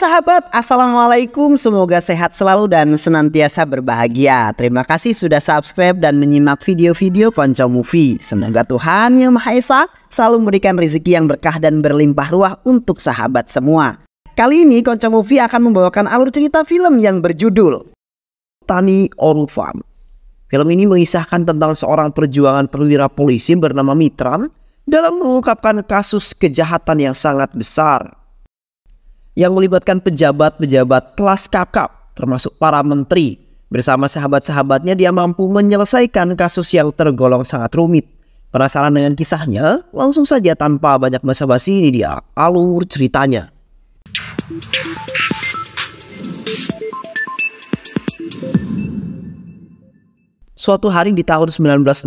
sahabat, Assalamualaikum. Semoga sehat selalu dan senantiasa berbahagia. Terima kasih sudah subscribe dan menyimak video-video Ponco Movie. Semoga Tuhan Yang Maha Esa selalu memberikan rezeki yang berkah dan berlimpah ruah untuk sahabat semua. Kali ini Konco Movie akan membawakan alur cerita film yang berjudul Tani Orufam. Film ini mengisahkan tentang seorang perjuangan perwira polisi bernama Mitran dalam mengungkapkan kasus kejahatan yang sangat besar yang melibatkan pejabat-pejabat kelas kakap termasuk para menteri. Bersama sahabat-sahabatnya dia mampu menyelesaikan kasus yang tergolong sangat rumit. Penasaran dengan kisahnya? Langsung saja tanpa banyak basa-basi ini dia alur ceritanya. Suatu hari di tahun 1966,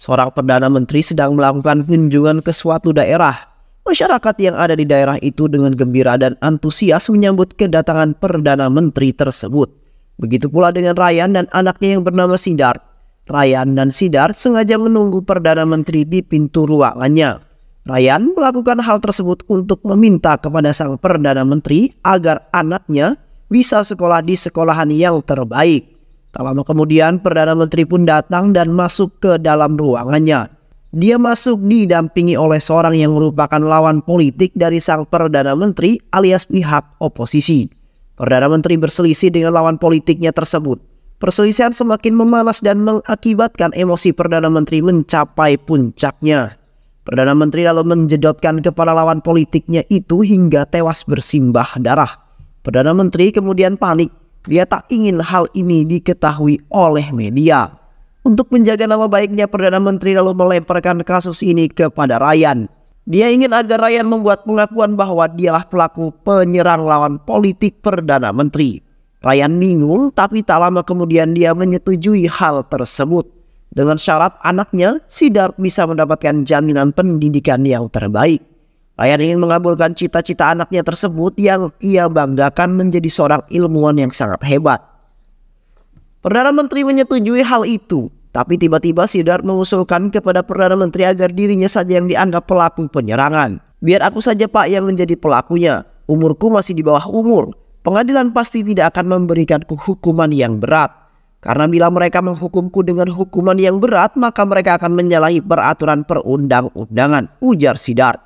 seorang Perdana Menteri sedang melakukan kunjungan ke suatu daerah Masyarakat yang ada di daerah itu dengan gembira dan antusias menyambut kedatangan Perdana Menteri tersebut. Begitu pula dengan Ryan dan anaknya yang bernama Sidar. Ryan dan Sidar sengaja menunggu Perdana Menteri di pintu ruangannya. Ryan melakukan hal tersebut untuk meminta kepada sang Perdana Menteri agar anaknya bisa sekolah di sekolahan yang terbaik. Tak lama kemudian Perdana Menteri pun datang dan masuk ke dalam ruangannya. Dia masuk didampingi oleh seorang yang merupakan lawan politik dari sang Perdana Menteri alias pihak oposisi. Perdana Menteri berselisih dengan lawan politiknya tersebut. Perselisihan semakin memanas dan mengakibatkan emosi Perdana Menteri mencapai puncaknya. Perdana Menteri lalu menjedotkan kepala lawan politiknya itu hingga tewas bersimbah darah. Perdana Menteri kemudian panik. Dia tak ingin hal ini diketahui oleh media. Untuk menjaga nama baiknya, Perdana Menteri lalu melemparkan kasus ini kepada Ryan. Dia ingin agar Ryan membuat pengakuan bahwa dialah pelaku penyerang lawan politik Perdana Menteri. Ryan bingung, tapi tak lama kemudian dia menyetujui hal tersebut. Dengan syarat anaknya, Sidar bisa mendapatkan jaminan pendidikan yang terbaik. Ryan ingin mengabulkan cita-cita anaknya tersebut yang ia banggakan menjadi seorang ilmuwan yang sangat hebat. Perdana Menteri menyetujui hal itu, tapi tiba-tiba Sidar mengusulkan kepada Perdana Menteri agar dirinya saja yang dianggap pelaku penyerangan. Biar aku saja pak yang menjadi pelakunya, umurku masih di bawah umur. Pengadilan pasti tidak akan memberikanku hukuman yang berat. Karena bila mereka menghukumku dengan hukuman yang berat, maka mereka akan menyalahi peraturan perundang-undangan, ujar Sidar.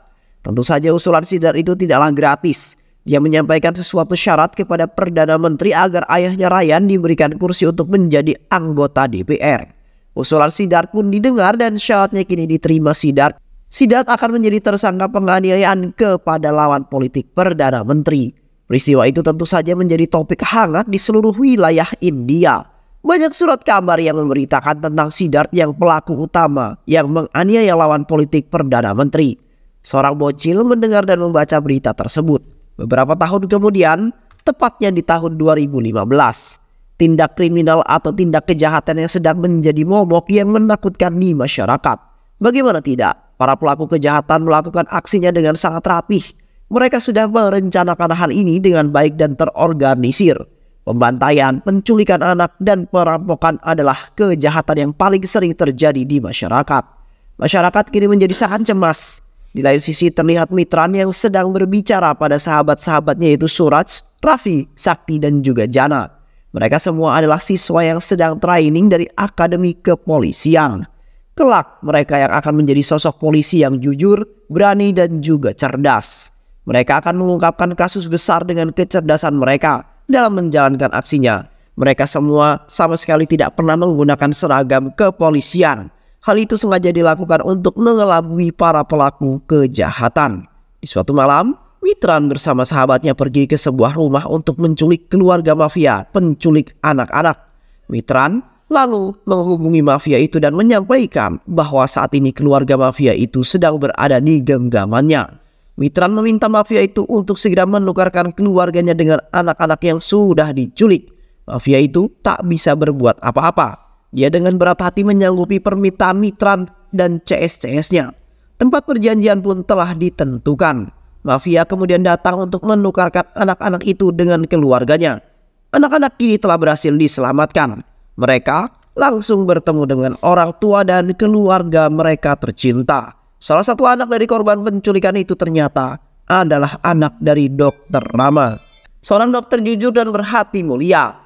Tentu saja usulan Sidar itu tidaklah gratis. Dia menyampaikan sesuatu syarat kepada Perdana Menteri agar ayahnya Ryan diberikan kursi untuk menjadi anggota DPR. Usulan Sidat pun didengar dan syaratnya kini diterima Sidat. Sidat akan menjadi tersangka penganiayaan kepada lawan politik Perdana Menteri. Peristiwa itu tentu saja menjadi topik hangat di seluruh wilayah India. Banyak surat kabar yang memberitakan tentang Sidat yang pelaku utama yang menganiaya lawan politik Perdana Menteri. Seorang bocil mendengar dan membaca berita tersebut. Beberapa tahun kemudian, tepatnya di tahun 2015, tindak kriminal atau tindak kejahatan yang sedang menjadi momok yang menakutkan di masyarakat. Bagaimana tidak, para pelaku kejahatan melakukan aksinya dengan sangat rapih. Mereka sudah merencanakan hal ini dengan baik dan terorganisir. Pembantaian, penculikan anak, dan perampokan adalah kejahatan yang paling sering terjadi di masyarakat. Masyarakat kini menjadi sangat cemas di lain sisi terlihat Mitran yang sedang berbicara pada sahabat-sahabatnya yaitu Suraj, Raffi, Sakti dan juga Jana. Mereka semua adalah siswa yang sedang training dari Akademi Kepolisian. Kelak mereka yang akan menjadi sosok polisi yang jujur, berani dan juga cerdas. Mereka akan mengungkapkan kasus besar dengan kecerdasan mereka dalam menjalankan aksinya. Mereka semua sama sekali tidak pernah menggunakan seragam kepolisian Hal itu sengaja dilakukan untuk mengelabui para pelaku kejahatan. Di suatu malam, Mitran bersama sahabatnya pergi ke sebuah rumah untuk menculik keluarga mafia penculik anak-anak. Mitran lalu menghubungi mafia itu dan menyampaikan bahwa saat ini keluarga mafia itu sedang berada di genggamannya. Mitran meminta mafia itu untuk segera menukarkan keluarganya dengan anak-anak yang sudah diculik. Mafia itu tak bisa berbuat apa-apa dia dengan berat hati menyanggupi permintaan Mitran dan cs cs nya Tempat perjanjian pun telah ditentukan. Mafia kemudian datang untuk menukarkan anak-anak itu dengan keluarganya. Anak-anak kini telah berhasil diselamatkan. Mereka langsung bertemu dengan orang tua dan keluarga mereka tercinta. Salah satu anak dari korban penculikan itu ternyata adalah anak dari dokter Rama. Seorang dokter jujur dan berhati mulia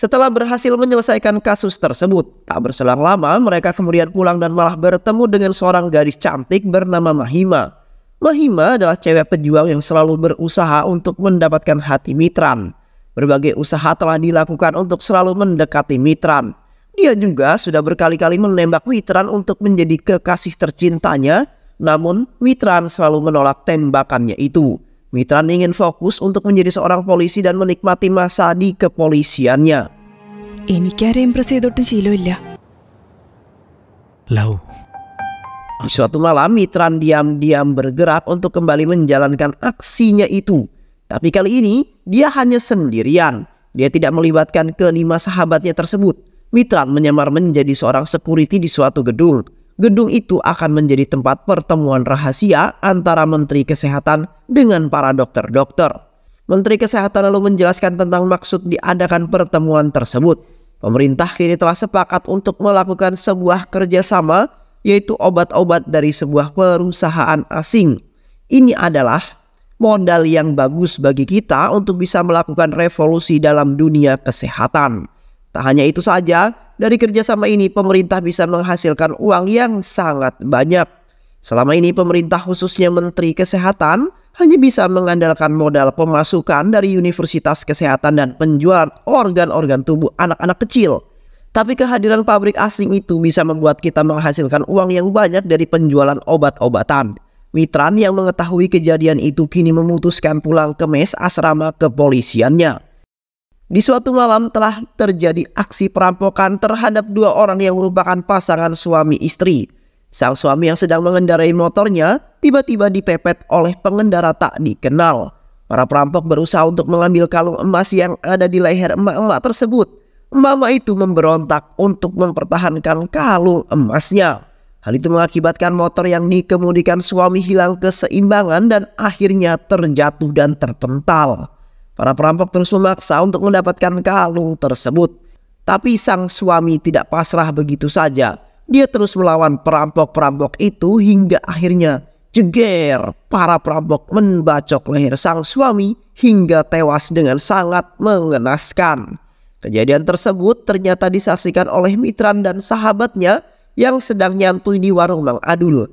setelah berhasil menyelesaikan kasus tersebut, tak berselang lama mereka kemudian pulang dan malah bertemu dengan seorang gadis cantik bernama Mahima. Mahima adalah cewek pejuang yang selalu berusaha untuk mendapatkan hati Mitran. Berbagai usaha telah dilakukan untuk selalu mendekati Mitran. Dia juga sudah berkali-kali menembak Mitran untuk menjadi kekasih tercintanya, namun Mitran selalu menolak tembakannya itu. Mitran ingin fokus untuk menjadi seorang polisi dan menikmati masa di kepolisiannya. Ini impresi itu ചെയ്തിട്ടും loh, Lau. Di suatu malam, Mitran diam-diam bergerak untuk kembali menjalankan aksinya itu. Tapi kali ini, dia hanya sendirian. Dia tidak melibatkan kelima sahabatnya tersebut. Mitran menyamar menjadi seorang security di suatu gedung gedung itu akan menjadi tempat pertemuan rahasia antara Menteri Kesehatan dengan para dokter-dokter. Menteri Kesehatan lalu menjelaskan tentang maksud diadakan pertemuan tersebut. Pemerintah kini telah sepakat untuk melakukan sebuah kerjasama yaitu obat-obat dari sebuah perusahaan asing. Ini adalah modal yang bagus bagi kita untuk bisa melakukan revolusi dalam dunia kesehatan. Tak hanya itu saja, dari kerjasama ini pemerintah bisa menghasilkan uang yang sangat banyak. Selama ini pemerintah khususnya Menteri Kesehatan hanya bisa mengandalkan modal pemasukan dari Universitas Kesehatan dan penjualan organ-organ tubuh anak-anak kecil. Tapi kehadiran pabrik asing itu bisa membuat kita menghasilkan uang yang banyak dari penjualan obat-obatan. Mitran yang mengetahui kejadian itu kini memutuskan pulang ke mes asrama kepolisiannya. Di suatu malam telah terjadi aksi perampokan terhadap dua orang yang merupakan pasangan suami istri. Sang suami yang sedang mengendarai motornya tiba-tiba dipepet oleh pengendara tak dikenal. Para perampok berusaha untuk mengambil kalung emas yang ada di leher emak-emak tersebut. Mama itu memberontak untuk mempertahankan kalung emasnya. Hal itu mengakibatkan motor yang dikemudikan suami hilang keseimbangan dan akhirnya terjatuh dan terpental. Para perampok terus memaksa untuk mendapatkan kalung tersebut. Tapi sang suami tidak pasrah begitu saja. Dia terus melawan perampok-perampok itu hingga akhirnya jeger. Para perampok membacok leher sang suami hingga tewas dengan sangat mengenaskan. Kejadian tersebut ternyata disaksikan oleh Mitran dan sahabatnya yang sedang nyantui di warung Mang Adul.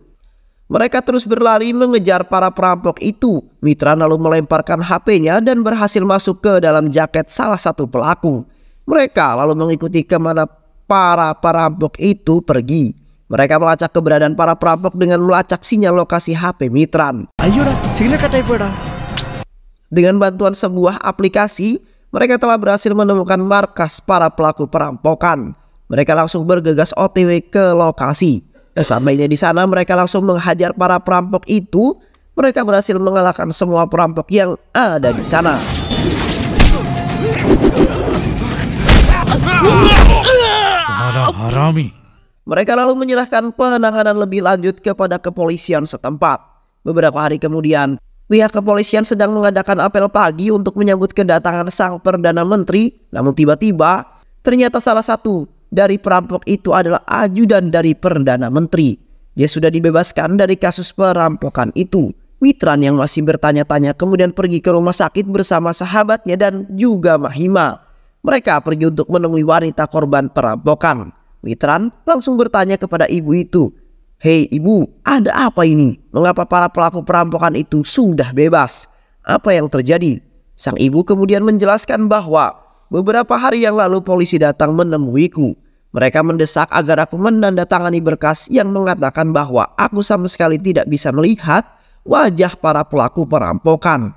Mereka terus berlari mengejar para perampok itu. Mitra lalu melemparkan HP-nya dan berhasil masuk ke dalam jaket salah satu pelaku. Mereka lalu mengikuti kemana para perampok itu pergi. Mereka melacak keberadaan para perampok dengan melacak sinyal lokasi HP Mitran. Dengan bantuan sebuah aplikasi, mereka telah berhasil menemukan markas para pelaku perampokan. Mereka langsung bergegas OTW ke lokasi. Dan di sana mereka langsung menghajar para perampok itu, mereka berhasil mengalahkan semua perampok yang ada di sana. Harami. Mereka lalu menyerahkan penanganan lebih lanjut kepada kepolisian setempat. Beberapa hari kemudian, pihak kepolisian sedang mengadakan apel pagi untuk menyambut kedatangan sang Perdana Menteri, namun tiba-tiba ternyata salah satu dari perampok itu adalah ajudan dari Perdana Menteri. Dia sudah dibebaskan dari kasus perampokan itu. Witran yang masih bertanya-tanya kemudian pergi ke rumah sakit bersama sahabatnya dan juga Mahima. Mereka pergi untuk menemui wanita korban perampokan. Witran langsung bertanya kepada ibu itu. Hei ibu, ada apa ini? Mengapa para pelaku perampokan itu sudah bebas? Apa yang terjadi? Sang ibu kemudian menjelaskan bahwa Beberapa hari yang lalu polisi datang menemuiku. Mereka mendesak agar aku menandatangani berkas yang mengatakan bahwa aku sama sekali tidak bisa melihat wajah para pelaku perampokan.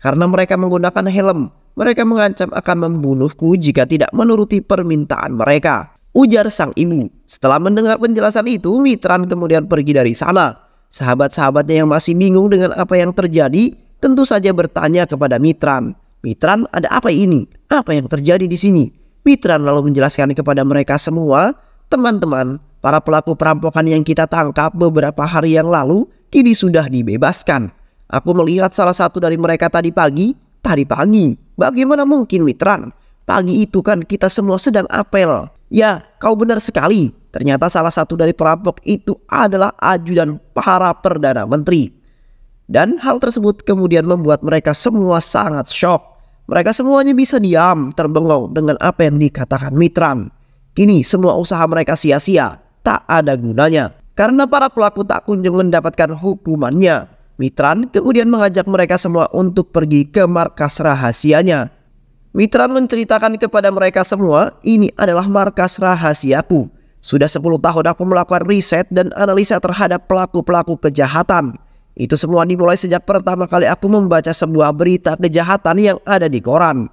Karena mereka menggunakan helm, mereka mengancam akan membunuhku jika tidak menuruti permintaan mereka. Ujar sang ibu. Setelah mendengar penjelasan itu, Mitran kemudian pergi dari sana. Sahabat-sahabatnya yang masih bingung dengan apa yang terjadi tentu saja bertanya kepada Mitran. Mitran, ada apa ini? Apa yang terjadi di sini? Mitran lalu menjelaskan kepada mereka semua, teman-teman, para pelaku perampokan yang kita tangkap beberapa hari yang lalu kini sudah dibebaskan. Aku melihat salah satu dari mereka tadi pagi, tadi pagi. Bagaimana mungkin Mitran? Pagi itu kan kita semua sedang apel. Ya, kau benar sekali. Ternyata salah satu dari perampok itu adalah ajudan para Perdana Menteri. Dan hal tersebut kemudian membuat mereka semua sangat shock. Mereka semuanya bisa diam terbengong dengan apa yang dikatakan Mitran. Kini semua usaha mereka sia-sia, tak ada gunanya. Karena para pelaku tak kunjung mendapatkan hukumannya. Mitran kemudian mengajak mereka semua untuk pergi ke markas rahasianya. Mitran menceritakan kepada mereka semua, ini adalah markas rahasiaku. Sudah 10 tahun aku melakukan riset dan analisa terhadap pelaku-pelaku kejahatan. Itu semua dimulai sejak pertama kali aku membaca sebuah berita kejahatan yang ada di koran.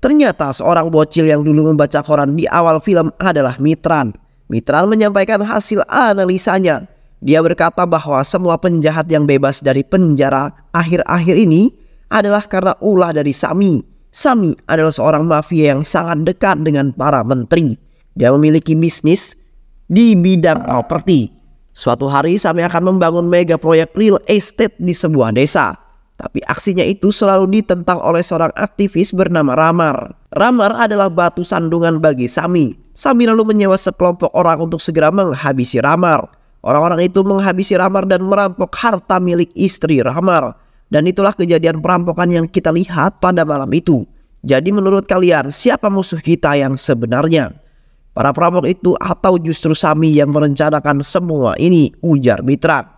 Ternyata seorang bocil yang dulu membaca koran di awal film adalah Mitran. Mitran menyampaikan hasil analisanya. Dia berkata bahwa semua penjahat yang bebas dari penjara akhir-akhir ini adalah karena ulah dari Sami. Sami adalah seorang mafia yang sangat dekat dengan para menteri. Dia memiliki bisnis di bidang properti. Suatu hari Sami akan membangun mega proyek real estate di sebuah desa. Tapi aksinya itu selalu ditentang oleh seorang aktivis bernama Ramar. Ramar adalah batu sandungan bagi Sami. Sami lalu menyewa sekelompok orang untuk segera menghabisi Ramar. Orang-orang itu menghabisi Ramar dan merampok harta milik istri Ramar. Dan itulah kejadian perampokan yang kita lihat pada malam itu. Jadi menurut kalian siapa musuh kita yang sebenarnya? Para perampok itu atau justru Sami yang merencanakan semua ini, ujar Mitran.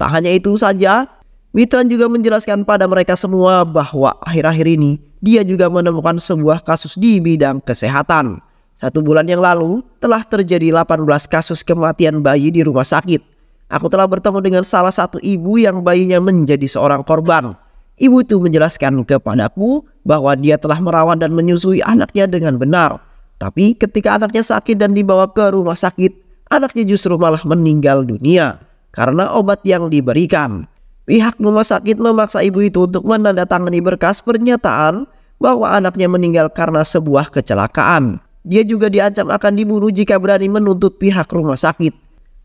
Tak hanya itu saja, Mitran juga menjelaskan pada mereka semua bahwa akhir-akhir ini dia juga menemukan sebuah kasus di bidang kesehatan. Satu bulan yang lalu telah terjadi 18 kasus kematian bayi di rumah sakit. Aku telah bertemu dengan salah satu ibu yang bayinya menjadi seorang korban. Ibu itu menjelaskan kepadaku bahwa dia telah merawat dan menyusui anaknya dengan benar tapi ketika anaknya sakit dan dibawa ke rumah sakit, anaknya justru malah meninggal dunia karena obat yang diberikan. Pihak rumah sakit memaksa ibu itu untuk menandatangani berkas pernyataan bahwa anaknya meninggal karena sebuah kecelakaan. Dia juga diancam akan dibunuh jika berani menuntut pihak rumah sakit.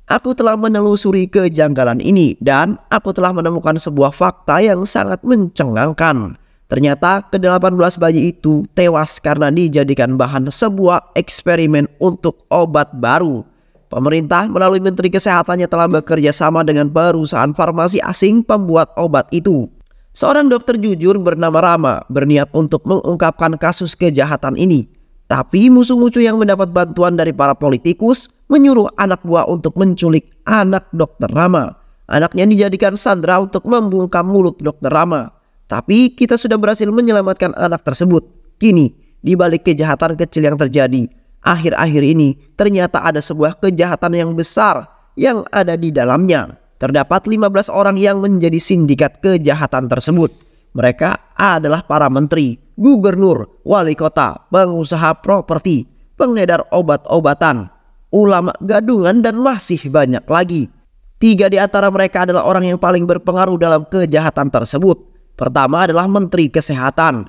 Aku telah menelusuri kejanggalan ini dan aku telah menemukan sebuah fakta yang sangat mencengangkan. Ternyata ke-18 bayi itu tewas karena dijadikan bahan sebuah eksperimen untuk obat baru. Pemerintah melalui Menteri Kesehatannya telah bekerja sama dengan perusahaan farmasi asing pembuat obat itu. Seorang dokter jujur bernama Rama berniat untuk mengungkapkan kasus kejahatan ini. Tapi musuh-musuh yang mendapat bantuan dari para politikus menyuruh anak buah untuk menculik anak dokter Rama. Anaknya dijadikan sandra untuk membungkam mulut dokter Rama. Tapi kita sudah berhasil menyelamatkan anak tersebut. Kini, di balik kejahatan kecil yang terjadi, akhir-akhir ini ternyata ada sebuah kejahatan yang besar yang ada di dalamnya. Terdapat 15 orang yang menjadi sindikat kejahatan tersebut. Mereka adalah para menteri, gubernur, wali kota, pengusaha properti, pengedar obat-obatan, ulama gadungan dan masih banyak lagi. Tiga di antara mereka adalah orang yang paling berpengaruh dalam kejahatan tersebut Pertama adalah Menteri Kesehatan.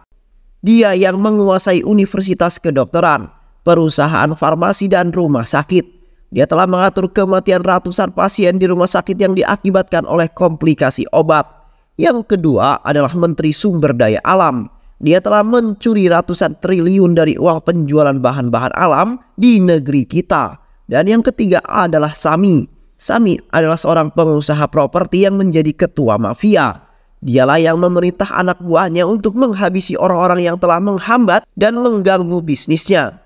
Dia yang menguasai Universitas Kedokteran, perusahaan farmasi dan rumah sakit. Dia telah mengatur kematian ratusan pasien di rumah sakit yang diakibatkan oleh komplikasi obat. Yang kedua adalah Menteri Sumber Daya Alam. Dia telah mencuri ratusan triliun dari uang penjualan bahan-bahan alam di negeri kita. Dan yang ketiga adalah Sami. Sami adalah seorang pengusaha properti yang menjadi ketua mafia. Dialah yang memerintah anak buahnya untuk menghabisi orang-orang yang telah menghambat dan mengganggu bisnisnya.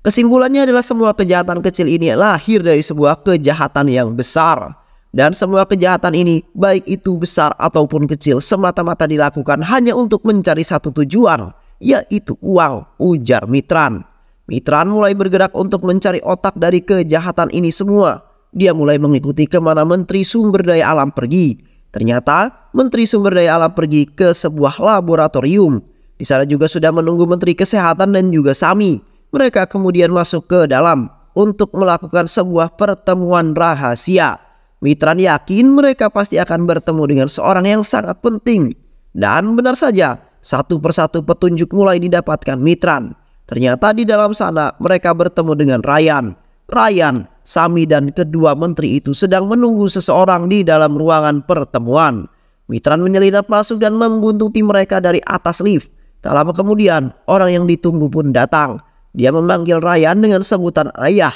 Kesimpulannya adalah semua kejahatan kecil ini lahir dari sebuah kejahatan yang besar. Dan semua kejahatan ini, baik itu besar ataupun kecil, semata-mata dilakukan hanya untuk mencari satu tujuan, yaitu uang, ujar Mitran. Mitran mulai bergerak untuk mencari otak dari kejahatan ini semua. Dia mulai mengikuti kemana Menteri Sumber Daya Alam pergi. Ternyata Menteri Sumber Daya Alam pergi ke sebuah laboratorium. Di sana juga sudah menunggu Menteri Kesehatan dan juga SAMI. Mereka kemudian masuk ke dalam untuk melakukan sebuah pertemuan rahasia. Mitran yakin mereka pasti akan bertemu dengan seorang yang sangat penting. Dan benar saja, satu persatu petunjuk mulai didapatkan Mitran. Ternyata di dalam sana mereka bertemu dengan Ryan. Ryan Sami dan kedua menteri itu sedang menunggu seseorang di dalam ruangan pertemuan. Mitran menyelinap masuk dan membuntuti mereka dari atas lift. Tak lama kemudian, orang yang ditunggu pun datang. Dia memanggil Ryan dengan sebutan ayah.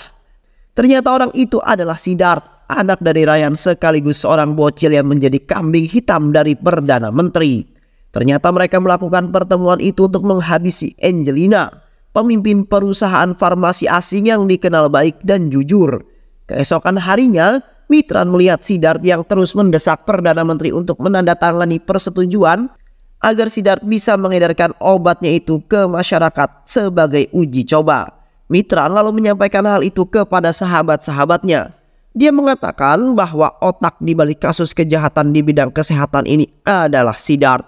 Ternyata orang itu adalah Sidart, anak dari Ryan sekaligus seorang bocil yang menjadi kambing hitam dari Perdana Menteri. Ternyata mereka melakukan pertemuan itu untuk menghabisi Angelina pemimpin perusahaan farmasi asing yang dikenal baik dan jujur. Keesokan harinya, Mitran melihat Sidart yang terus mendesak Perdana Menteri untuk menandatangani persetujuan agar Sidart bisa mengedarkan obatnya itu ke masyarakat sebagai uji coba. Mitran lalu menyampaikan hal itu kepada sahabat-sahabatnya. Dia mengatakan bahwa otak di balik kasus kejahatan di bidang kesehatan ini adalah Sidart.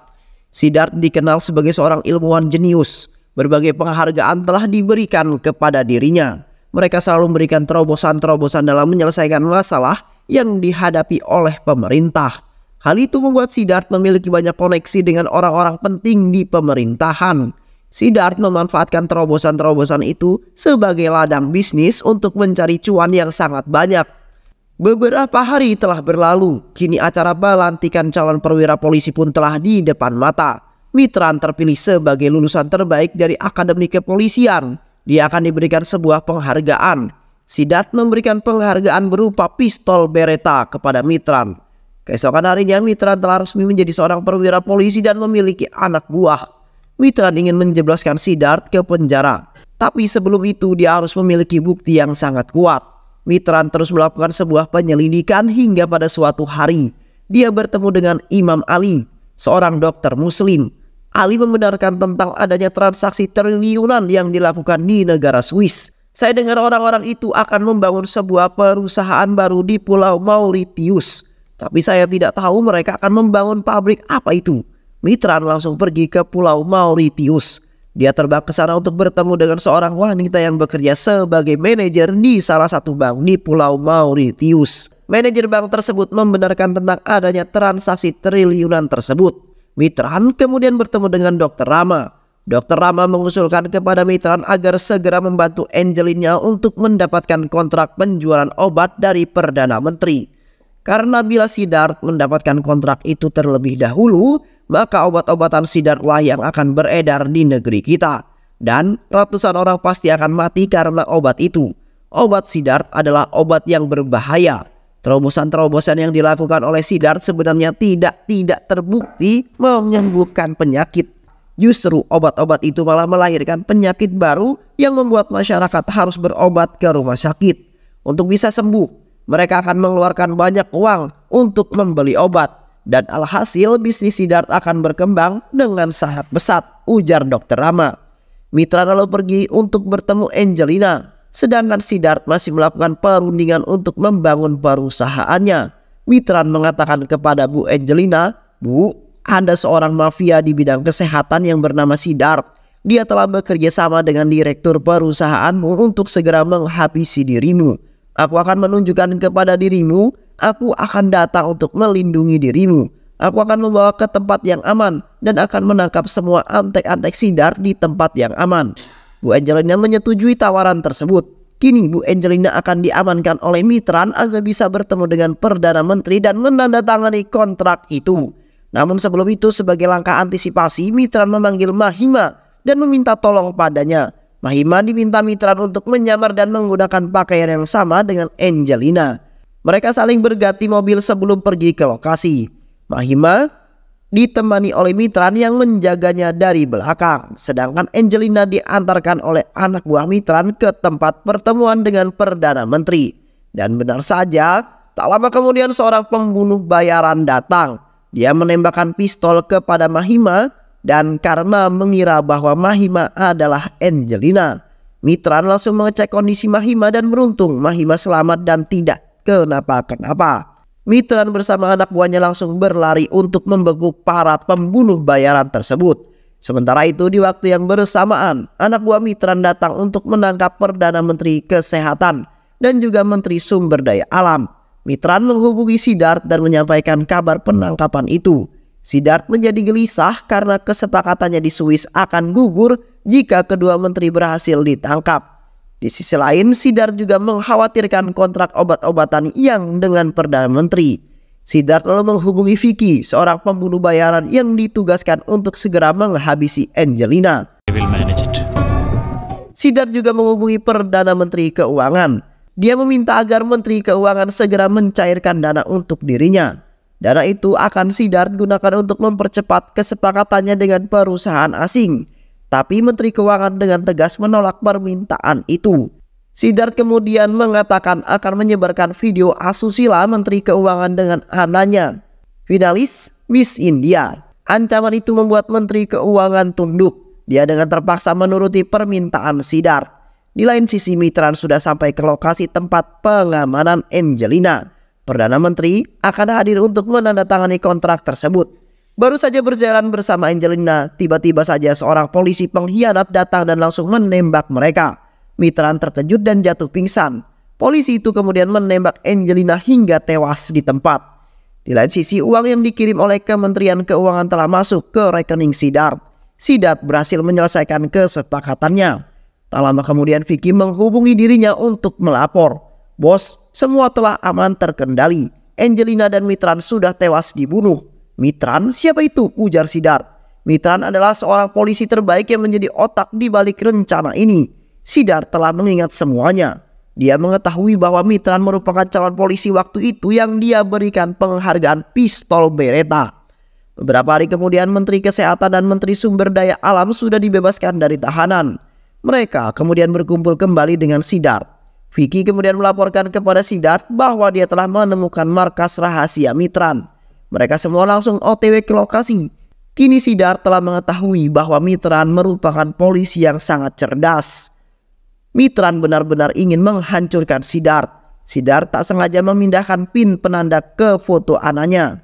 Sidart dikenal sebagai seorang ilmuwan jenius Berbagai penghargaan telah diberikan kepada dirinya. Mereka selalu memberikan terobosan-terobosan dalam menyelesaikan masalah yang dihadapi oleh pemerintah. Hal itu membuat Sidart memiliki banyak koneksi dengan orang-orang penting di pemerintahan. Sidart memanfaatkan terobosan-terobosan itu sebagai ladang bisnis untuk mencari cuan yang sangat banyak. Beberapa hari telah berlalu, kini acara pelantikan calon perwira polisi pun telah di depan mata. Mitran terpilih sebagai lulusan terbaik dari Akademi Kepolisian. Dia akan diberikan sebuah penghargaan. Sidat memberikan penghargaan berupa pistol bereta kepada Mitran. Keesokan harinya Mitran telah resmi menjadi seorang perwira polisi dan memiliki anak buah. Mitran ingin menjebloskan Sidat ke penjara. Tapi sebelum itu dia harus memiliki bukti yang sangat kuat. Mitran terus melakukan sebuah penyelidikan hingga pada suatu hari. Dia bertemu dengan Imam Ali, seorang dokter muslim Ali membenarkan tentang adanya transaksi triliunan yang dilakukan di negara Swiss. Saya dengar orang-orang itu akan membangun sebuah perusahaan baru di Pulau Mauritius. Tapi saya tidak tahu mereka akan membangun pabrik apa itu. Mitran langsung pergi ke Pulau Mauritius. Dia terbang ke sana untuk bertemu dengan seorang wanita yang bekerja sebagai manajer di salah satu bank di Pulau Mauritius. Manajer bank tersebut membenarkan tentang adanya transaksi triliunan tersebut. Mitran kemudian bertemu dengan Dr. Rama. Dr. Rama mengusulkan kepada Mitran agar segera membantu Angelina untuk mendapatkan kontrak penjualan obat dari Perdana Menteri. Karena bila Sidart mendapatkan kontrak itu terlebih dahulu, maka obat-obatan Sidartlah yang akan beredar di negeri kita. Dan ratusan orang pasti akan mati karena obat itu. Obat Sidart adalah obat yang berbahaya Terobosan-terobosan yang dilakukan oleh Sidar sebenarnya tidak tidak terbukti menyembuhkan penyakit. Justru obat-obat itu malah melahirkan penyakit baru yang membuat masyarakat harus berobat ke rumah sakit. Untuk bisa sembuh, mereka akan mengeluarkan banyak uang untuk membeli obat. Dan alhasil bisnis Sidart akan berkembang dengan sangat pesat, ujar Dokter Rama. Mitra lalu pergi untuk bertemu Angelina Sedangkan Sidart masih melakukan perundingan untuk membangun perusahaannya. Witran mengatakan kepada Bu Angelina, Bu, Anda seorang mafia di bidang kesehatan yang bernama Sidart. Dia telah bekerja sama dengan direktur perusahaanmu untuk segera menghabisi dirimu. Aku akan menunjukkan kepada dirimu, aku akan datang untuk melindungi dirimu. Aku akan membawa ke tempat yang aman dan akan menangkap semua antek-antek sidar di tempat yang aman. Bu Angelina menyetujui tawaran tersebut. Kini Bu Angelina akan diamankan oleh Mitran agar bisa bertemu dengan Perdana Menteri dan menandatangani kontrak itu. Namun sebelum itu sebagai langkah antisipasi Mitran memanggil Mahima dan meminta tolong padanya. Mahima diminta Mitran untuk menyamar dan menggunakan pakaian yang sama dengan Angelina. Mereka saling berganti mobil sebelum pergi ke lokasi. Mahima ditemani oleh Mitran yang menjaganya dari belakang. Sedangkan Angelina diantarkan oleh anak buah Mitran ke tempat pertemuan dengan Perdana Menteri. Dan benar saja, tak lama kemudian seorang pembunuh bayaran datang. Dia menembakkan pistol kepada Mahima dan karena mengira bahwa Mahima adalah Angelina. Mitran langsung mengecek kondisi Mahima dan beruntung Mahima selamat dan tidak kenapa-kenapa. Mitran bersama anak buahnya langsung berlari untuk membekuk para pembunuh bayaran tersebut. Sementara itu di waktu yang bersamaan, anak buah Mitran datang untuk menangkap Perdana Menteri Kesehatan dan juga Menteri Sumber Daya Alam. Mitran menghubungi Sidart dan menyampaikan kabar penangkapan itu. Sidart menjadi gelisah karena kesepakatannya di Swiss akan gugur jika kedua menteri berhasil ditangkap. Di sisi lain, Sidar juga mengkhawatirkan kontrak obat-obatan yang dengan Perdana Menteri. Sidar lalu menghubungi Vicky, seorang pembunuh bayaran yang ditugaskan untuk segera menghabisi Angelina. Sidar juga menghubungi Perdana Menteri Keuangan. Dia meminta agar Menteri Keuangan segera mencairkan dana untuk dirinya. Dana itu akan Sidar gunakan untuk mempercepat kesepakatannya dengan perusahaan asing. Tapi Menteri Keuangan dengan tegas menolak permintaan itu. Sidart kemudian mengatakan akan menyebarkan video asusila Menteri Keuangan dengan anaknya. Finalis Miss India. Ancaman itu membuat Menteri Keuangan tunduk. Dia dengan terpaksa menuruti permintaan Sidart. Di lain sisi Mitran sudah sampai ke lokasi tempat pengamanan Angelina. Perdana Menteri akan hadir untuk menandatangani kontrak tersebut. Baru saja berjalan bersama Angelina, tiba-tiba saja seorang polisi pengkhianat datang dan langsung menembak mereka. Mitran terkejut dan jatuh pingsan. Polisi itu kemudian menembak Angelina hingga tewas di tempat. Di lain sisi, uang yang dikirim oleh Kementerian Keuangan telah masuk ke rekening Sidart. Sidart berhasil menyelesaikan kesepakatannya. Tak lama kemudian Vicky menghubungi dirinya untuk melapor. Bos, semua telah aman terkendali. Angelina dan Mitran sudah tewas dibunuh. Mitran siapa itu? Ujar Sidar. Mitran adalah seorang polisi terbaik yang menjadi otak di balik rencana ini. Sidar telah mengingat semuanya. Dia mengetahui bahwa Mitran merupakan calon polisi waktu itu yang dia berikan penghargaan pistol Beretta. Beberapa hari kemudian Menteri Kesehatan dan Menteri Sumber Daya Alam sudah dibebaskan dari tahanan. Mereka kemudian berkumpul kembali dengan Sidar. Vicky kemudian melaporkan kepada Sidar bahwa dia telah menemukan markas rahasia Mitran. Mereka semua langsung OTW ke lokasi. Kini Sidar telah mengetahui bahwa Mitran merupakan polisi yang sangat cerdas. Mitran benar-benar ingin menghancurkan Sidar. Sidar tak sengaja memindahkan pin penanda ke foto anaknya.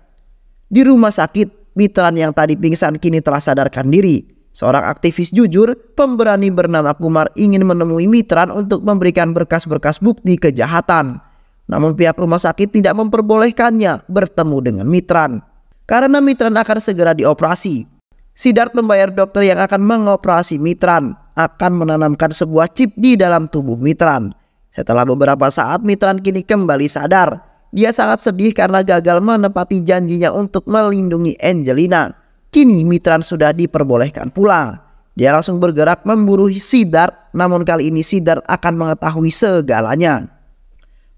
Di rumah sakit, Mitran yang tadi pingsan kini telah sadarkan diri. Seorang aktivis jujur, pemberani bernama Kumar ingin menemui Mitran untuk memberikan berkas-berkas bukti kejahatan. Namun pihak rumah sakit tidak memperbolehkannya bertemu dengan Mitran. Karena Mitran akan segera dioperasi. Sidart membayar dokter yang akan mengoperasi Mitran akan menanamkan sebuah chip di dalam tubuh Mitran. Setelah beberapa saat Mitran kini kembali sadar. Dia sangat sedih karena gagal menepati janjinya untuk melindungi Angelina. Kini Mitran sudah diperbolehkan pulang. Dia langsung bergerak memburu Sidart namun kali ini Sidart akan mengetahui segalanya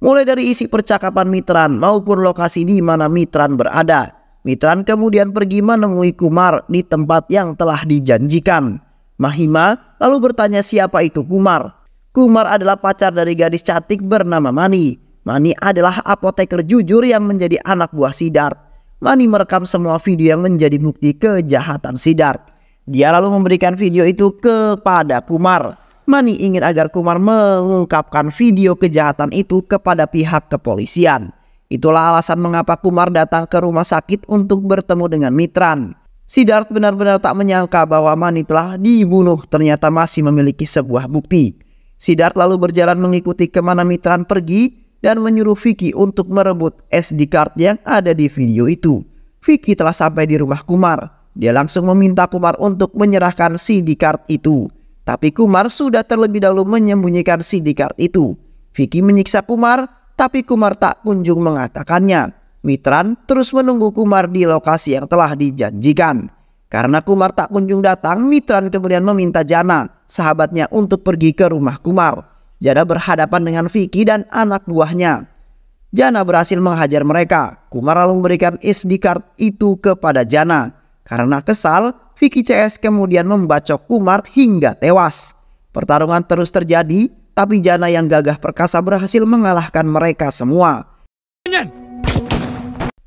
mulai dari isi percakapan Mitran maupun lokasi di mana Mitran berada. Mitran kemudian pergi menemui Kumar di tempat yang telah dijanjikan. Mahima lalu bertanya siapa itu Kumar. Kumar adalah pacar dari gadis cantik bernama Mani. Mani adalah apoteker jujur yang menjadi anak buah Sidart. Mani merekam semua video yang menjadi bukti kejahatan Sidart. Dia lalu memberikan video itu kepada Kumar. Mani ingin agar Kumar mengungkapkan video kejahatan itu kepada pihak kepolisian. Itulah alasan mengapa Kumar datang ke rumah sakit untuk bertemu dengan Mitran. Sidart benar-benar tak menyangka bahwa Mani telah dibunuh ternyata masih memiliki sebuah bukti. Sidart lalu berjalan mengikuti kemana Mitran pergi dan menyuruh Vicky untuk merebut SD card yang ada di video itu. Vicky telah sampai di rumah Kumar. Dia langsung meminta Kumar untuk menyerahkan CD card itu. Tapi Kumar sudah terlebih dahulu menyembunyikan CD card itu. Vicky menyiksa Kumar, tapi Kumar tak kunjung mengatakannya. Mitran terus menunggu Kumar di lokasi yang telah dijanjikan. Karena Kumar tak kunjung datang, Mitran kemudian meminta Jana, sahabatnya untuk pergi ke rumah Kumar. Jana berhadapan dengan Vicky dan anak buahnya. Jana berhasil menghajar mereka. Kumar lalu memberikan SD card itu kepada Jana. Karena kesal, Vicky CS kemudian membacok Kumar hingga tewas. Pertarungan terus terjadi, tapi Jana yang gagah perkasa berhasil mengalahkan mereka semua.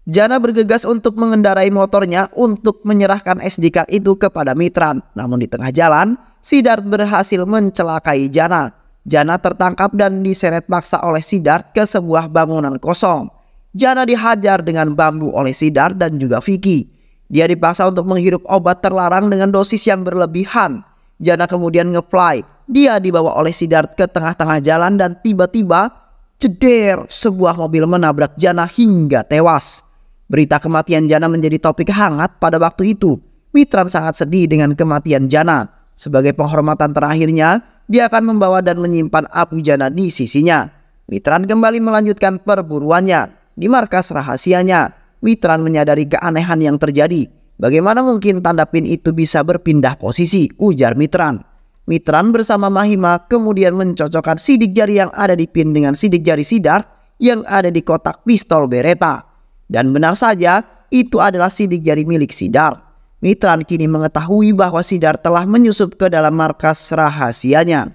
Jana bergegas untuk mengendarai motornya untuk menyerahkan SDK itu kepada Mitran. Namun di tengah jalan, Sidart berhasil mencelakai Jana. Jana tertangkap dan diseret paksa oleh Sidart ke sebuah bangunan kosong. Jana dihajar dengan bambu oleh Sidart dan juga Vicky. Dia dipaksa untuk menghirup obat terlarang dengan dosis yang berlebihan. Jana kemudian ngefly. Dia dibawa oleh Sidart ke tengah-tengah jalan dan tiba-tiba ceder sebuah mobil menabrak Jana hingga tewas. Berita kematian Jana menjadi topik hangat pada waktu itu. Mitran sangat sedih dengan kematian Jana. Sebagai penghormatan terakhirnya, dia akan membawa dan menyimpan Abu Jana di sisinya. Mitran kembali melanjutkan perburuannya di markas rahasianya. Mitran menyadari keanehan yang terjadi. Bagaimana mungkin tanda pin itu bisa berpindah posisi, ujar Mitran. Mitran bersama Mahima kemudian mencocokkan sidik jari yang ada di pin dengan sidik jari Sidar yang ada di kotak pistol Beretta. Dan benar saja, itu adalah sidik jari milik Sidar. Mitran kini mengetahui bahwa Sidar telah menyusup ke dalam markas rahasianya.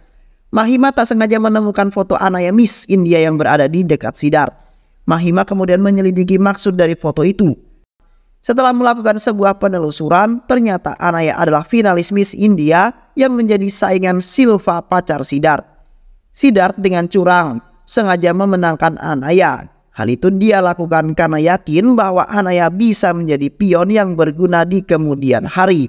Mahima tak sengaja menemukan foto Anaya Miss India yang berada di dekat Sidar. Mahima kemudian menyelidiki maksud dari foto itu. Setelah melakukan sebuah penelusuran, ternyata Anaya adalah finalis Miss India yang menjadi saingan Silva pacar Sidart. Sidart dengan curang sengaja memenangkan Anaya. Hal itu dia lakukan karena yakin bahwa Anaya bisa menjadi pion yang berguna di kemudian hari.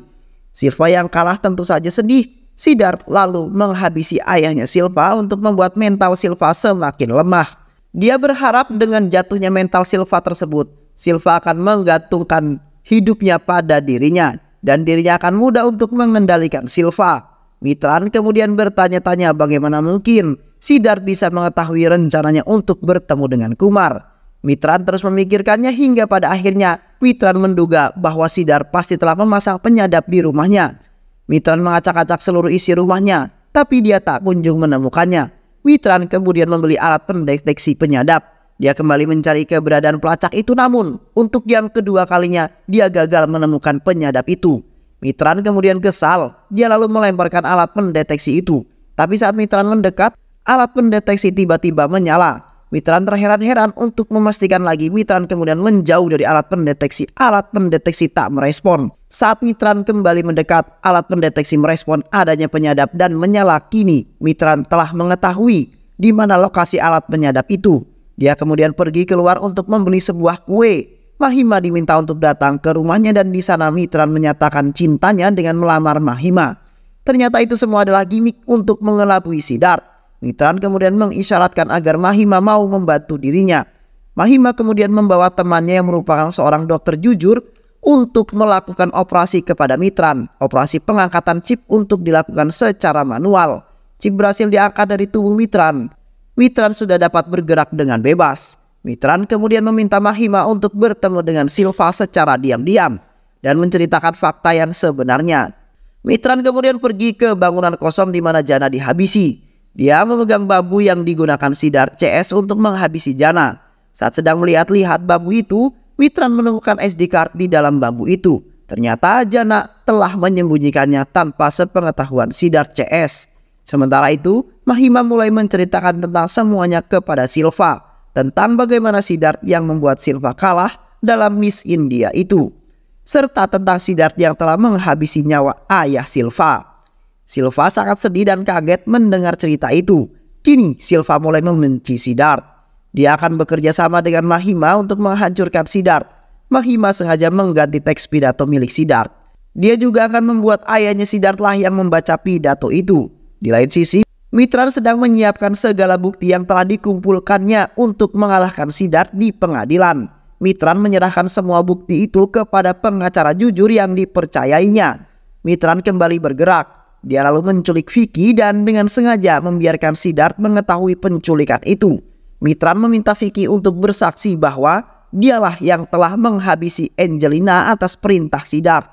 Silva yang kalah tentu saja sedih. Sidart lalu menghabisi ayahnya Silva untuk membuat mental Silva semakin lemah. Dia berharap dengan jatuhnya mental Silva tersebut, Silva akan menggantungkan hidupnya pada dirinya dan dirinya akan mudah untuk mengendalikan Silva. Mitran kemudian bertanya-tanya bagaimana mungkin Sidar bisa mengetahui rencananya untuk bertemu dengan Kumar. Mitran terus memikirkannya hingga pada akhirnya Mitran menduga bahwa Sidar pasti telah memasang penyadap di rumahnya. Mitran mengacak-acak seluruh isi rumahnya, tapi dia tak kunjung menemukannya. Witran kemudian membeli alat pendeteksi penyadap. Dia kembali mencari keberadaan pelacak itu namun untuk yang kedua kalinya dia gagal menemukan penyadap itu. Mitran kemudian kesal, dia lalu melemparkan alat pendeteksi itu. Tapi saat Mitran mendekat, alat pendeteksi tiba-tiba menyala. Mitran terheran-heran untuk memastikan lagi Mitran kemudian menjauh dari alat pendeteksi. Alat pendeteksi tak merespon. Saat Mitran kembali mendekat, alat pendeteksi merespon adanya penyadap dan menyala. Kini, Mitran telah mengetahui di mana lokasi alat penyadap itu. Dia kemudian pergi keluar untuk membeli sebuah kue. Mahima diminta untuk datang ke rumahnya dan di sana Mitran menyatakan cintanya dengan melamar Mahima. Ternyata itu semua adalah gimmick untuk mengelabui si Dart. Witran kemudian mengisyaratkan agar Mahima mau membantu dirinya. Mahima kemudian membawa temannya yang merupakan seorang dokter jujur untuk melakukan operasi kepada Mitran. Operasi pengangkatan chip untuk dilakukan secara manual. Chip berhasil diangkat dari tubuh Mitran. Mitran sudah dapat bergerak dengan bebas. Mitran kemudian meminta Mahima untuk bertemu dengan Silva secara diam-diam dan menceritakan fakta yang sebenarnya. Mitran kemudian pergi ke bangunan kosong di mana Jana dihabisi. Dia memegang bambu yang digunakan Sidar CS untuk menghabisi Jana. Saat sedang melihat-lihat bambu itu, Witran menemukan SD card di dalam bambu itu. Ternyata Jana telah menyembunyikannya tanpa sepengetahuan Sidar CS. Sementara itu, Mahima mulai menceritakan tentang semuanya kepada Silva. Tentang bagaimana Sidart yang membuat Silva kalah dalam Miss India itu. Serta tentang Sidart yang telah menghabisi nyawa ayah Silva. Silva sangat sedih dan kaget mendengar cerita itu. Kini Silva mulai membenci Sidart. Dia akan bekerja sama dengan Mahima untuk menghancurkan Sidart. Mahima sengaja mengganti teks pidato milik Sidart. Dia juga akan membuat ayahnya Sidart lah yang membaca pidato itu. Di lain sisi, Mitran sedang menyiapkan segala bukti yang telah dikumpulkannya untuk mengalahkan Sidart di pengadilan. Mitran menyerahkan semua bukti itu kepada pengacara jujur yang dipercayainya. Mitran kembali bergerak. Dia lalu menculik Vicky dan dengan sengaja membiarkan Sidart mengetahui penculikan itu. Mitran meminta Vicky untuk bersaksi bahwa dialah yang telah menghabisi Angelina atas perintah Sidart.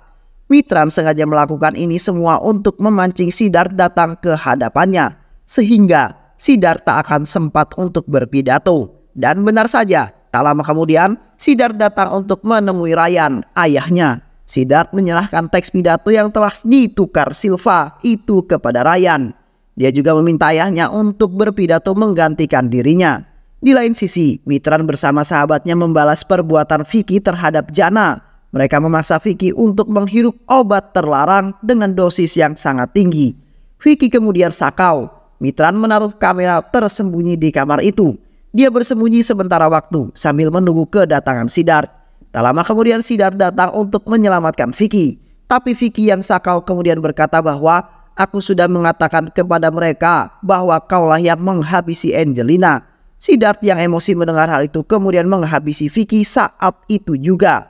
Mitran sengaja melakukan ini semua untuk memancing Sidart datang ke hadapannya. Sehingga Sidart tak akan sempat untuk berpidato. Dan benar saja, tak lama kemudian Sidart datang untuk menemui Ryan, ayahnya. Sidak menyerahkan teks pidato yang telah ditukar Silva itu kepada Ryan. Dia juga meminta ayahnya untuk berpidato menggantikan dirinya. Di lain sisi, Mitran bersama sahabatnya membalas perbuatan Vicky terhadap Jana. Mereka memaksa Vicky untuk menghirup obat terlarang dengan dosis yang sangat tinggi. Vicky kemudian sakau. Mitran menaruh kamera tersembunyi di kamar itu. Dia bersembunyi sementara waktu sambil menunggu kedatangan Sidart. Tak lama kemudian Sidar datang untuk menyelamatkan Vicky. Tapi Vicky yang sakau kemudian berkata bahwa aku sudah mengatakan kepada mereka bahwa kaulah yang menghabisi Angelina. Sidart yang emosi mendengar hal itu kemudian menghabisi Vicky saat itu juga.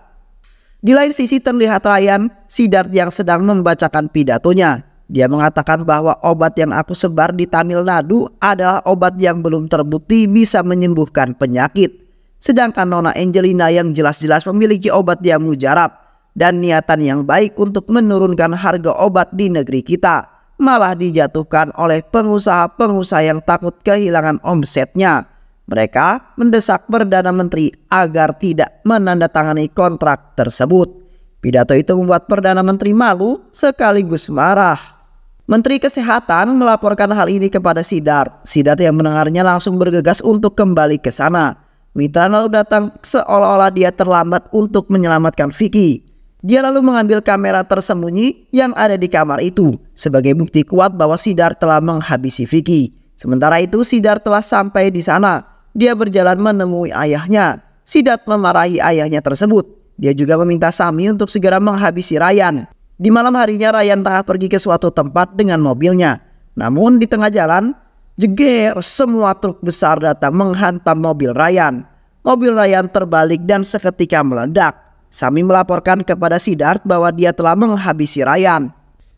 Di lain sisi terlihat Ryan, Sidart yang sedang membacakan pidatonya. Dia mengatakan bahwa obat yang aku sebar di Tamil Nadu adalah obat yang belum terbukti bisa menyembuhkan penyakit. Sedangkan Nona Angelina yang jelas-jelas memiliki obat yang mujarab dan niatan yang baik untuk menurunkan harga obat di negeri kita malah dijatuhkan oleh pengusaha-pengusaha yang takut kehilangan omsetnya. Mereka mendesak Perdana Menteri agar tidak menandatangani kontrak tersebut. Pidato itu membuat Perdana Menteri malu sekaligus marah. Menteri Kesehatan melaporkan hal ini kepada Sidar Sidat yang mendengarnya langsung bergegas untuk kembali ke sana. Mitra lalu datang seolah-olah dia terlambat untuk menyelamatkan Vicky. Dia lalu mengambil kamera tersembunyi yang ada di kamar itu sebagai bukti kuat bahwa Sidar telah menghabisi Vicky. Sementara itu Sidar telah sampai di sana. Dia berjalan menemui ayahnya. Sidar memarahi ayahnya tersebut. Dia juga meminta Sami untuk segera menghabisi Ryan. Di malam harinya Ryan tengah pergi ke suatu tempat dengan mobilnya. Namun di tengah jalan, Jeger, semua truk besar datang menghantam mobil Ryan. Mobil Ryan terbalik dan seketika meledak. Sami melaporkan kepada Sidart bahwa dia telah menghabisi Ryan.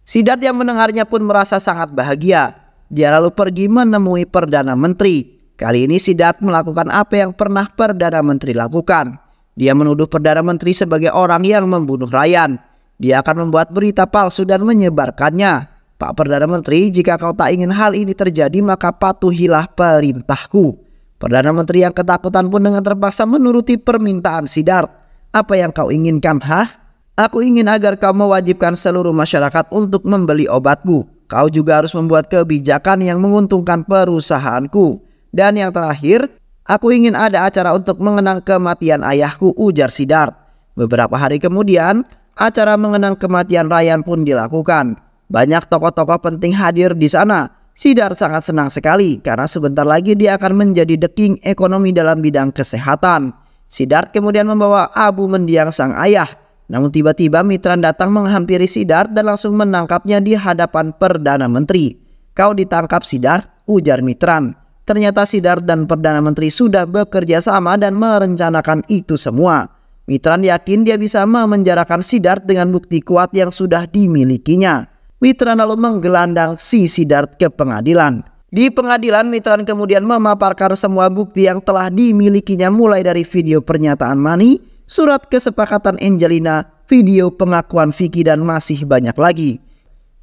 Sidart yang mendengarnya pun merasa sangat bahagia. Dia lalu pergi menemui Perdana Menteri. Kali ini Sidart melakukan apa yang pernah Perdana Menteri lakukan. Dia menuduh Perdana Menteri sebagai orang yang membunuh Ryan. Dia akan membuat berita palsu dan menyebarkannya. Pak Perdana Menteri, jika kau tak ingin hal ini terjadi maka patuhilah perintahku. Perdana Menteri yang ketakutan pun dengan terpaksa menuruti permintaan Sidart. Apa yang kau inginkan, ha? Aku ingin agar kau mewajibkan seluruh masyarakat untuk membeli obatku. Kau juga harus membuat kebijakan yang menguntungkan perusahaanku. Dan yang terakhir, aku ingin ada acara untuk mengenang kematian ayahku, ujar Sidart. Beberapa hari kemudian, acara mengenang kematian Ryan pun dilakukan. Banyak tokoh-tokoh penting hadir di sana. Sidar sangat senang sekali karena sebentar lagi dia akan menjadi the king ekonomi dalam bidang kesehatan. Sidar kemudian membawa Abu mendiang sang ayah. Namun tiba-tiba Mitran datang menghampiri Sidar dan langsung menangkapnya di hadapan Perdana Menteri. Kau ditangkap Sidar, ujar Mitran. Ternyata Sidar dan Perdana Menteri sudah bekerja sama dan merencanakan itu semua. Mitran yakin dia bisa memenjarakan Sidar dengan bukti kuat yang sudah dimilikinya. Mitran lalu menggelandang si Sidart ke pengadilan. Di pengadilan, Mitran kemudian memaparkan semua bukti yang telah dimilikinya mulai dari video pernyataan Mani, surat kesepakatan Angelina, video pengakuan Vicky dan masih banyak lagi.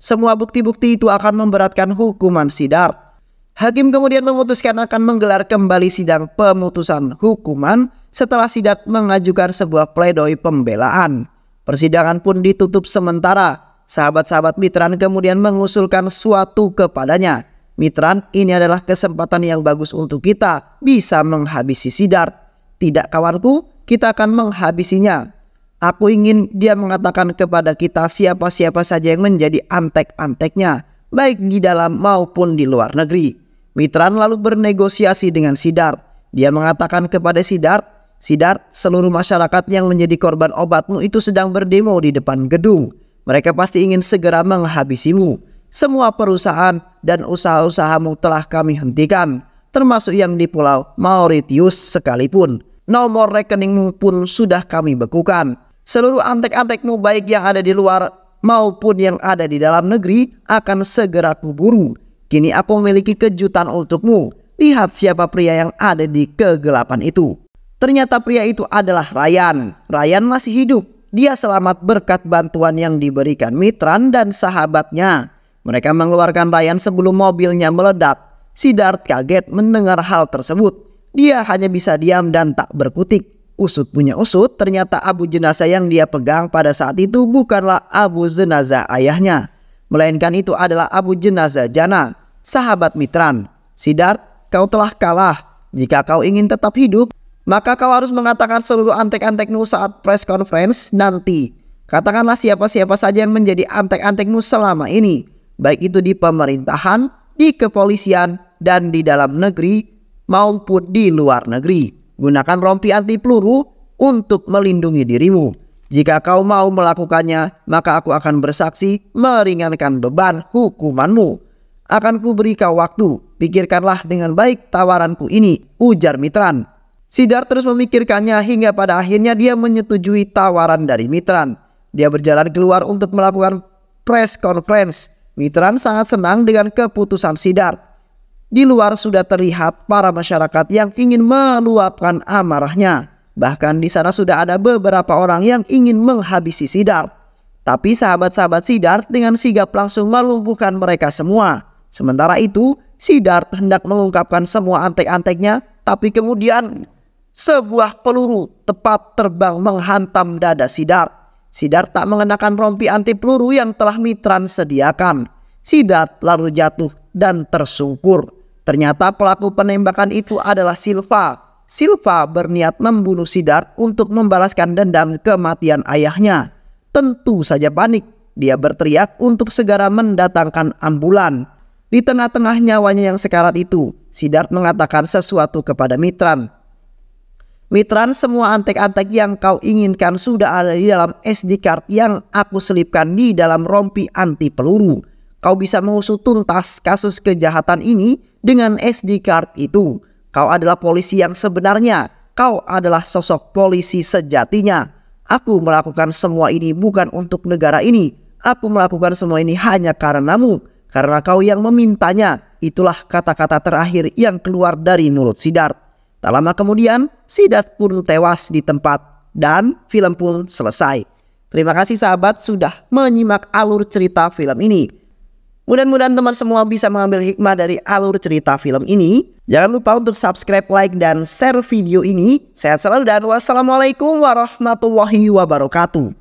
Semua bukti-bukti itu akan memberatkan hukuman Sidart. Hakim kemudian memutuskan akan menggelar kembali sidang pemutusan hukuman setelah Sidart mengajukan sebuah pledoi pembelaan. Persidangan pun ditutup sementara Sahabat-sahabat Mitran kemudian mengusulkan suatu kepadanya. Mitran, ini adalah kesempatan yang bagus untuk kita bisa menghabisi Sidart. Tidak kawanku, kita akan menghabisinya. Aku ingin dia mengatakan kepada kita siapa-siapa saja yang menjadi antek-anteknya, baik di dalam maupun di luar negeri. Mitran lalu bernegosiasi dengan Sidart. Dia mengatakan kepada Sidart, Sidart, seluruh masyarakat yang menjadi korban obatmu itu sedang berdemo di depan gedung. Mereka pasti ingin segera menghabisimu. Semua perusahaan dan usaha-usahamu telah kami hentikan, termasuk yang di pulau Mauritius sekalipun. Nomor rekeningmu pun sudah kami bekukan. Seluruh antek-antekmu baik yang ada di luar maupun yang ada di dalam negeri akan segera kuburu. Kini aku memiliki kejutan untukmu. Lihat siapa pria yang ada di kegelapan itu. Ternyata pria itu adalah Ryan. Ryan masih hidup dia selamat berkat bantuan yang diberikan Mitran dan sahabatnya. Mereka mengeluarkan Ryan sebelum mobilnya meledak. Sidart kaget mendengar hal tersebut. Dia hanya bisa diam dan tak berkutik. Usut punya usut, ternyata abu jenazah yang dia pegang pada saat itu bukanlah abu jenazah ayahnya. Melainkan itu adalah abu jenazah Jana, sahabat Mitran. Sidart, kau telah kalah. Jika kau ingin tetap hidup, maka kau harus mengatakan seluruh antek-antekmu saat press conference nanti. Katakanlah siapa-siapa saja yang menjadi antek-antekmu selama ini, baik itu di pemerintahan, di kepolisian, dan di dalam negeri maupun di luar negeri. Gunakan rompi anti peluru untuk melindungi dirimu. Jika kau mau melakukannya, maka aku akan bersaksi meringankan beban hukumanmu. Akan beri kau waktu, pikirkanlah dengan baik tawaranku ini, ujar Mitran. Sidar terus memikirkannya hingga pada akhirnya dia menyetujui tawaran dari Mitran. Dia berjalan keluar untuk melakukan press conference. Mitran sangat senang dengan keputusan Sidar. Di luar sudah terlihat para masyarakat yang ingin meluapkan amarahnya. Bahkan di sana sudah ada beberapa orang yang ingin menghabisi Sidar. Tapi sahabat-sahabat Sidar dengan sigap langsung melumpuhkan mereka semua. Sementara itu, Sidar hendak mengungkapkan semua antek-anteknya, tapi kemudian sebuah peluru tepat terbang menghantam dada Sidar. Sidar tak mengenakan rompi anti peluru yang telah Mitran sediakan. Sidar lalu jatuh dan tersungkur. Ternyata pelaku penembakan itu adalah Silva. Silva berniat membunuh Sidar untuk membalaskan dendam kematian ayahnya. Tentu saja panik. Dia berteriak untuk segera mendatangkan ambulan. Di tengah-tengah nyawanya yang sekarat itu, Sidar mengatakan sesuatu kepada Mitran. Mitran semua antek-antek yang kau inginkan sudah ada di dalam SD card yang aku selipkan di dalam rompi anti peluru. Kau bisa mengusut tuntas kasus kejahatan ini dengan SD card itu. Kau adalah polisi yang sebenarnya. Kau adalah sosok polisi sejatinya. Aku melakukan semua ini bukan untuk negara ini. Aku melakukan semua ini hanya karenamu. Karena kau yang memintanya. Itulah kata-kata terakhir yang keluar dari mulut Sidart. Tak lama kemudian, Sidat pun tewas di tempat dan film pun selesai. Terima kasih sahabat sudah menyimak alur cerita film ini. Mudah-mudahan teman semua bisa mengambil hikmah dari alur cerita film ini. Jangan lupa untuk subscribe, like, dan share video ini. Sehat selalu dan wassalamualaikum warahmatullahi wabarakatuh.